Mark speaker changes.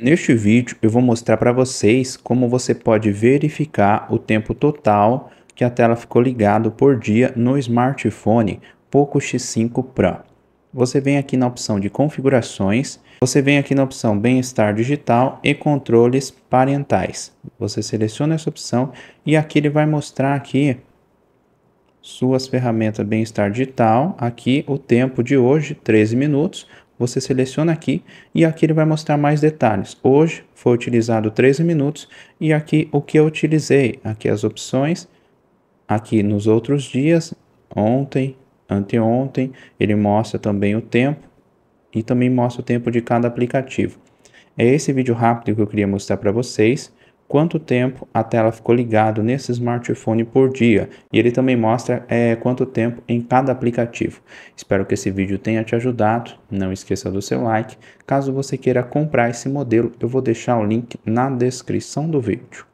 Speaker 1: Neste vídeo eu vou mostrar para vocês como você pode verificar o tempo total que a tela ficou ligado por dia no smartphone Poco X5 Pro. Você vem aqui na opção de configurações, você vem aqui na opção bem-estar digital e controles parentais. Você seleciona essa opção e aqui ele vai mostrar aqui suas ferramentas bem-estar digital, aqui o tempo de hoje 13 minutos, você seleciona aqui e aqui ele vai mostrar mais detalhes. Hoje foi utilizado 13 minutos e aqui o que eu utilizei. Aqui as opções, aqui nos outros dias, ontem, anteontem, ele mostra também o tempo e também mostra o tempo de cada aplicativo. É esse vídeo rápido que eu queria mostrar para vocês quanto tempo a tela ficou ligado nesse smartphone por dia e ele também mostra é, quanto tempo em cada aplicativo. Espero que esse vídeo tenha te ajudado. Não esqueça do seu like. Caso você queira comprar esse modelo, eu vou deixar o link na descrição do vídeo.